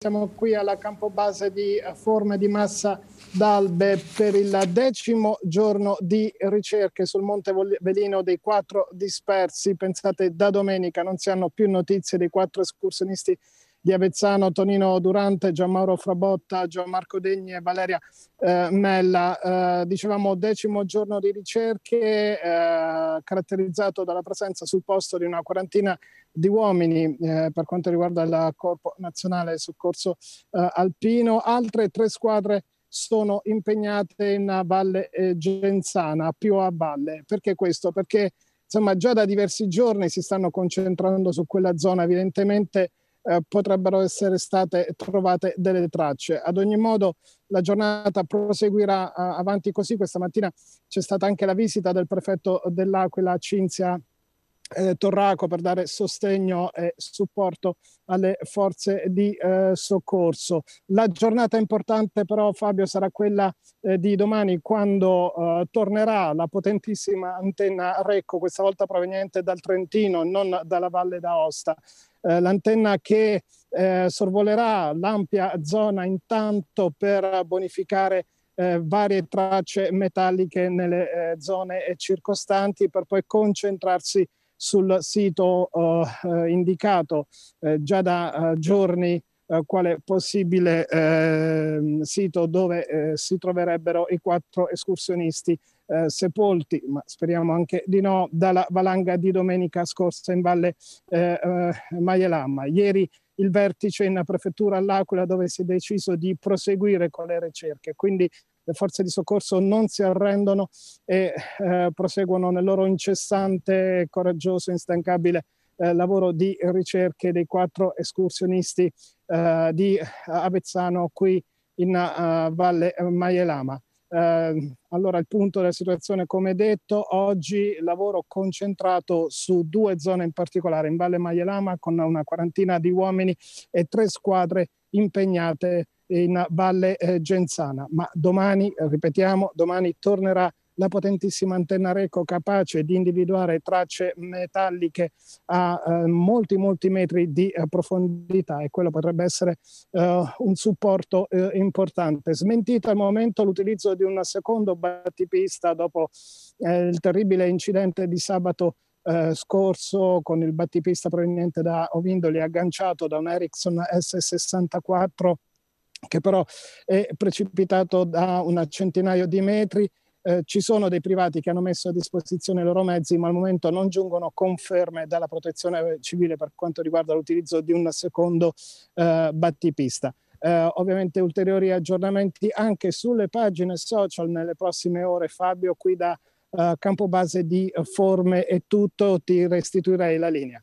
Siamo qui alla campobase di eh, forme di massa d'albe per il decimo giorno di ricerche sul Monte Velino dei quattro dispersi. Pensate, da domenica non si hanno più notizie dei quattro escursionisti di Avezzano, Tonino Durante, Gianmauro Frabotta, Gianmarco Degni e Valeria eh, Mella. Eh, dicevamo decimo giorno di ricerche eh, caratterizzato dalla presenza sul posto di una quarantina di uomini eh, per quanto riguarda il Corpo Nazionale Soccorso eh, Alpino. Altre tre squadre sono impegnate in Valle eh, Genzana, più a valle. Perché questo? Perché insomma già da diversi giorni si stanno concentrando su quella zona, evidentemente eh, potrebbero essere state trovate delle tracce. Ad ogni modo la giornata proseguirà eh, avanti così. Questa mattina c'è stata anche la visita del prefetto dell'Aquila Cinzia eh, Torraco per dare sostegno e supporto alle forze di eh, soccorso. La giornata importante però Fabio sarà quella eh, di domani quando eh, tornerà la potentissima antenna Recco, questa volta proveniente dal Trentino, non dalla Valle d'Aosta. Eh, l'antenna che eh, sorvolerà l'ampia zona intanto per bonificare eh, varie tracce metalliche nelle eh, zone circostanti per poi concentrarsi sul sito eh, eh, indicato eh, già da eh, giorni eh, quale possibile ehm, sito dove si troverebbero i quattro escursionisti eh, sepolti, ma speriamo anche di no, dalla valanga di domenica scorsa in Valle eh, eh, Maielama. Ieri il vertice in prefettura all'Aquila dove si è deciso di proseguire con le ricerche, quindi le forze di soccorso non si arrendono e eh, proseguono nel loro incessante, coraggioso, instancabile eh, lavoro di ricerche dei quattro escursionisti eh, di Avezzano qui in uh, Valle Maielama. Eh, allora il punto della situazione, come detto, oggi lavoro concentrato su due zone in particolare, in Valle Maielama con una quarantina di uomini e tre squadre impegnate in Valle eh, Genzana. Ma domani, ripetiamo, domani tornerà la potentissima antenna Reco capace di individuare tracce metalliche a eh, molti molti metri di eh, profondità e quello potrebbe essere eh, un supporto eh, importante. Smentito al momento l'utilizzo di un secondo battipista dopo eh, il terribile incidente di sabato scorso con il battipista proveniente da Ovindoli agganciato da un Ericsson S64 che però è precipitato da un centinaio di metri. Eh, ci sono dei privati che hanno messo a disposizione i loro mezzi, ma al momento non giungono conferme dalla protezione civile per quanto riguarda l'utilizzo di un secondo eh, battipista. Eh, ovviamente ulteriori aggiornamenti anche sulle pagine social nelle prossime ore. Fabio, qui da eh, Campobase di Forme è tutto, ti restituirei la linea.